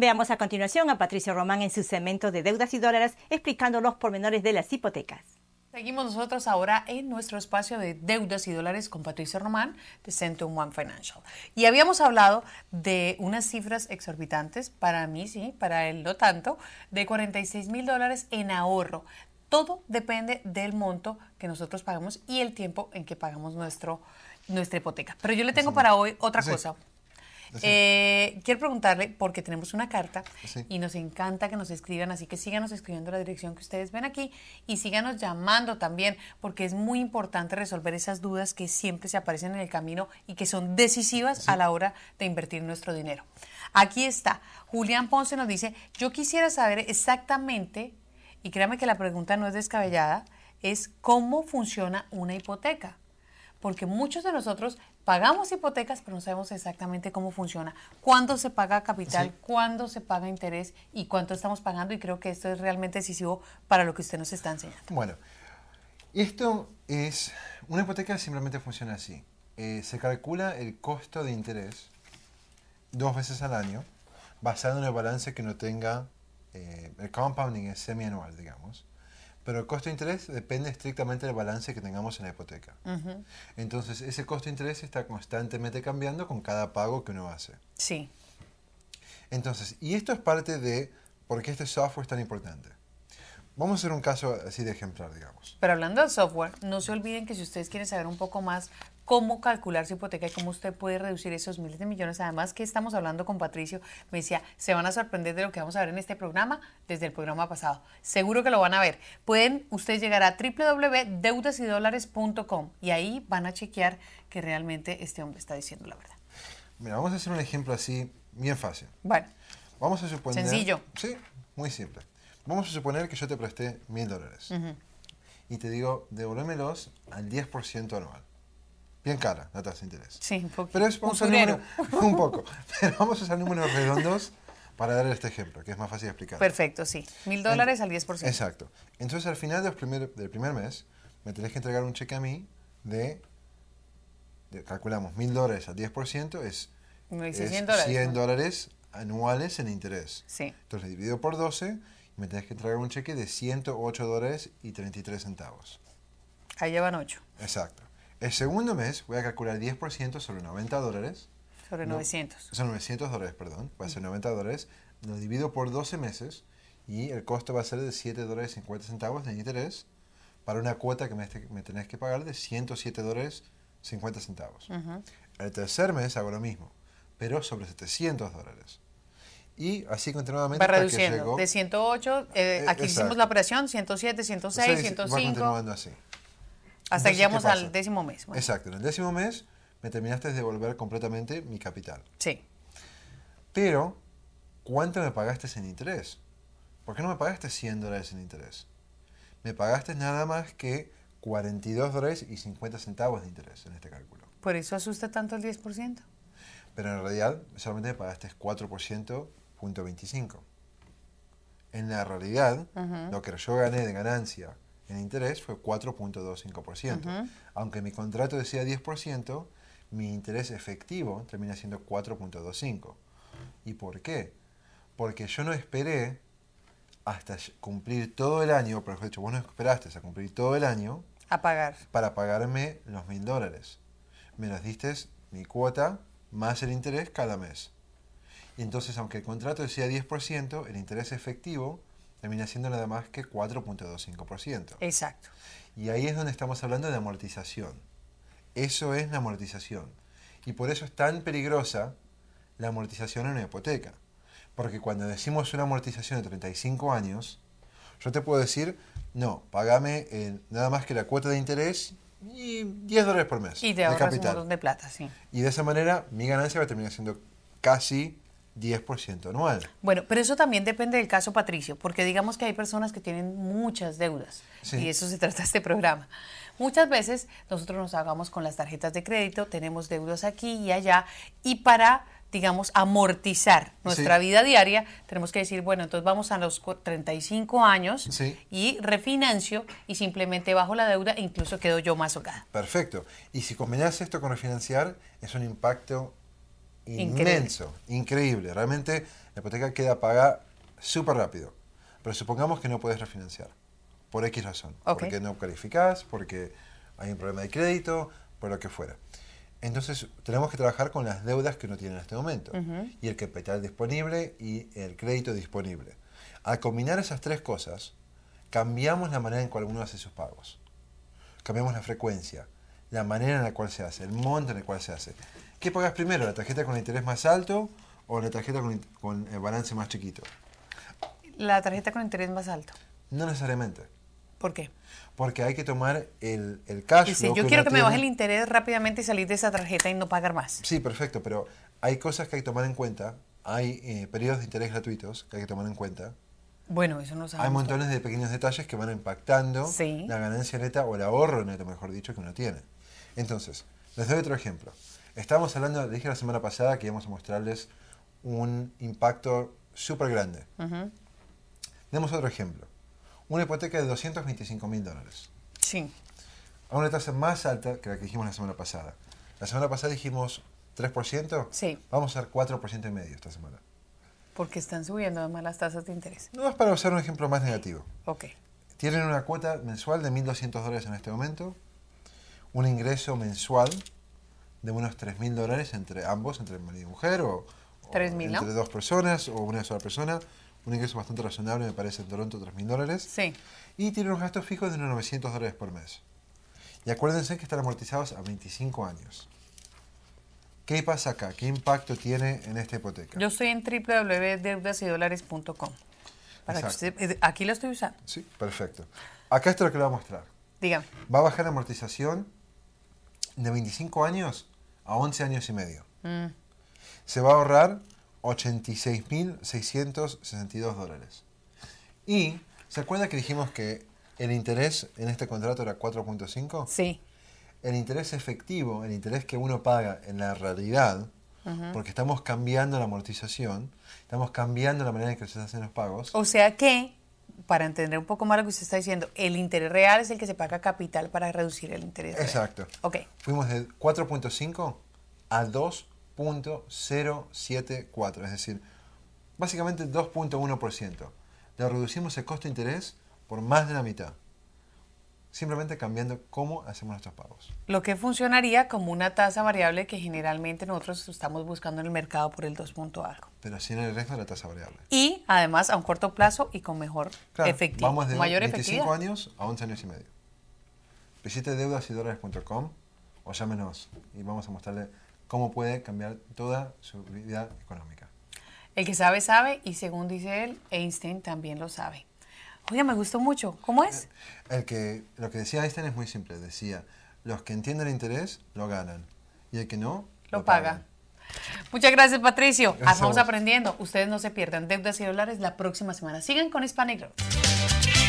Veamos a continuación a Patricio Román en su segmento de deudas y dólares explicando los pormenores de las hipotecas. Seguimos nosotros ahora en nuestro espacio de deudas y dólares con Patricia Román de Centum One Financial. Y habíamos hablado de unas cifras exorbitantes, para mí sí, para él no tanto, de 46 mil dólares en ahorro. Todo depende del monto que nosotros pagamos y el tiempo en que pagamos nuestro, nuestra hipoteca. Pero yo le tengo para hoy otra cosa. Eh, quiero preguntarle, porque tenemos una carta y nos encanta que nos escriban, así que síganos escribiendo la dirección que ustedes ven aquí y síganos llamando también, porque es muy importante resolver esas dudas que siempre se aparecen en el camino y que son decisivas a la hora de invertir nuestro dinero. Aquí está, Julián Ponce nos dice, yo quisiera saber exactamente, y créame que la pregunta no es descabellada, es cómo funciona una hipoteca porque muchos de nosotros pagamos hipotecas, pero no sabemos exactamente cómo funciona, cuándo se paga capital, cuándo se paga interés y cuánto estamos pagando, y creo que esto es realmente decisivo para lo que usted nos está enseñando. Bueno, esto es, una hipoteca simplemente funciona así. Eh, se calcula el costo de interés dos veces al año, basado en el balance que no tenga, eh, el compounding es semianual, digamos. Pero el costo de interés depende estrictamente del balance que tengamos en la hipoteca. Entonces, ese costo de interés está constantemente cambiando con cada pago que uno hace. Sí. Entonces, y esto es parte de por qué este software es tan importante. Vamos a hacer un caso así de ejemplar, digamos. Pero hablando del software, no se olviden que si ustedes quieren saber un poco más cómo calcular su hipoteca y cómo usted puede reducir esos miles de millones, además que estamos hablando con Patricio, me decía, se van a sorprender de lo que vamos a ver en este programa desde el programa pasado. Seguro que lo van a ver. Pueden ustedes llegar a www.deudasydolares.com y ahí van a chequear que realmente este hombre está diciendo la verdad. Mira, vamos a hacer un ejemplo así, bien fácil. Bueno. Vamos a suponer... Sencillo. Sí, muy simple. Vamos a suponer que yo te presté mil dólares. Y te digo, devuélvemelos al 10% anual. Bien cara la tasa de interés. Sí, un poco. Pero es, vamos a número, un poco. Pero vamos a usar números redondos para dar este ejemplo, que es más fácil de explicar. Perfecto, sí. Mil dólares al 10%. Exacto. Entonces, al final del primer, del primer mes, me tenés que entregar un cheque a mí de, calculamos, mil dólares al 10% es, 100 dólares, dólares anuales en interés. Sí. Entonces, divido por 12 me tenés que entregar un cheque de 108 dólares y 33 centavos. Ahí llevan 8. Exacto. El segundo mes voy a calcular 10% sobre 90 dólares. Sobre 900. Son 900 dólares, perdón. Va a ser 90 dólares. Lo divido por 12 meses y el costo va a ser de 7 dólares 50 centavos de interés para una cuota que me, este, tenés que pagar de 107 dólares 50 centavos. El tercer mes hago lo mismo, pero sobre 700 dólares y así continuamente. Va reduciendo. Que llegó, de 108, eh, eh, aquí hicimos la operación, 107, 106, 105. Va continuando así. Hasta que llegamos al décimo mes. Exacto, en el décimo mes me terminaste de devolver completamente mi capital. Sí. Pero, ¿cuánto me pagaste en interés? ¿Por qué no me pagaste 100 dólares en interés? Me pagaste nada más que 42 dólares y 50 centavos de interés en este cálculo. ¿Por eso asusta tanto el 10%? Pero en realidad solamente me pagaste 4% 25. En la realidad, lo que yo gané de ganancia en interés fue 4.25%. Aunque mi contrato decía 10%, mi interés efectivo termina siendo 4.25. ¿Y por qué? Porque yo no esperé hasta cumplir todo el año, por ejemplo, vos no esperaste a cumplir todo el año. A pagar. Para pagarme los mil dólares. Me las diste mi cuota más el interés cada mes entonces, aunque el contrato decía 10%, el interés efectivo termina siendo nada más que 4.25%. Exacto. Y ahí es donde estamos hablando de amortización. Eso es la amortización. Y por eso es tan peligrosa la amortización en una hipoteca. Porque cuando decimos una amortización de 35 años, yo te puedo decir, no, pagame eh, nada más que la cuota de interés y 10 dólares por mes. Y de capital. de plata, sí. Y de esa manera mi ganancia va a terminar siendo casi 10% anual. Bueno, pero eso también depende del caso, Patricio, porque digamos que hay personas que tienen muchas deudas, y eso se trata este programa. Muchas veces nosotros nos hagamos con las tarjetas de crédito, tenemos deudas aquí y allá, y para digamos, amortizar nuestra vida diaria, tenemos que decir, bueno, entonces vamos a los 35 años y refinancio y simplemente bajo la deuda e incluso quedo yo más ahogada. Perfecto. Y si combinas esto con refinanciar, es un impacto inmenso, increíble. Realmente la hipoteca queda pagar súper rápido. Pero supongamos que no puedes refinanciar, por X razón. Porque no calificas, porque hay un problema de crédito, por lo que fuera. Entonces tenemos que trabajar con las deudas que uno tiene en este momento. Y el capital disponible y el crédito disponible. Al combinar esas tres cosas, cambiamos la manera en cual uno hace sus pagos. Cambiamos la frecuencia, la manera en la cual se hace, el monto en el cual se hace. ¿Qué pagas primero? ¿La tarjeta con el interés más alto o la tarjeta con, el balance más chiquito? La tarjeta con el interés más alto. No necesariamente. ¿Por qué? Porque hay que tomar el, caso. cash. yo quiero que me baje el interés rápidamente y salir de esa tarjeta y no pagar más. Sí, perfecto, pero hay cosas que hay que tomar en cuenta. Hay eh, periodos de interés gratuitos que hay que tomar en cuenta. Bueno, eso no sabemos. Hay montones de pequeños detalles que van impactando la ganancia neta o el ahorro neto, mejor dicho, que uno tiene. Entonces, les doy otro ejemplo. Estábamos hablando, dije la semana pasada que íbamos a mostrarles un impacto súper grande. Demos otro ejemplo. Una hipoteca de 225 mil dólares. Sí. A una tasa más alta que la que dijimos la semana pasada. La semana pasada dijimos 3%. Sí. Vamos a dar 4% y medio esta semana. Porque están subiendo además las tasas de interés. No es para usar un ejemplo más negativo. Ok. Tienen una cuota mensual de 1.200 dólares en este momento, un ingreso mensual de unos 3.000 dólares entre ambos, entre marido y mujer, o, entre dos personas o una sola persona. Un ingreso bastante razonable, me parece, en Toronto, 3.000 dólares. Sí. Y tiene unos gastos fijos de unos 900 dólares por mes. Y acuérdense que están amortizados a 25 años. ¿Qué pasa acá? ¿Qué impacto tiene en esta hipoteca? Yo estoy en usted. Eh, aquí lo estoy usando. Sí, perfecto. Acá esto es lo que le voy a mostrar. Dígame. Va a bajar la amortización de 25 años a 11 años y medio. Mm. Se va a ahorrar 86.662 dólares. Y, ¿se acuerda que dijimos que el interés en este contrato era 4.5? Sí. El interés efectivo, el interés que uno paga en la realidad, porque estamos cambiando la amortización, estamos cambiando la manera en que se hacen los pagos. O sea que para entender un poco más lo que usted está diciendo, el interés real es el que se paga capital para reducir el interés. Exacto. Real. Fuimos de 4.5 a 2.074, es decir, básicamente 2.1%. Le reducimos el costo de interés por más de la mitad simplemente cambiando cómo hacemos nuestros pagos. Lo que funcionaría como una tasa variable que generalmente nosotros estamos buscando en el mercado por el 2. algo. Pero sin el resto de la tasa variable. Y además a un corto plazo y con mejor efectivo. Vamos de mayor 25 años a 11 años y medio. Visite deudasidólares.com o llámenos y vamos a mostrarle cómo puede cambiar toda su vida económica. El que sabe, sabe y según dice él, Einstein también lo sabe. Oye, me gustó mucho. ¿Cómo es? Eh, el que, lo que decía Einstein es muy simple. Decía, los que entienden el interés lo ganan y el que no lo, paga. Muchas gracias, Patricio. Estamos aprendiendo. Ustedes no se pierdan deudas y dólares la próxima semana. Sigan con Hispanic Road.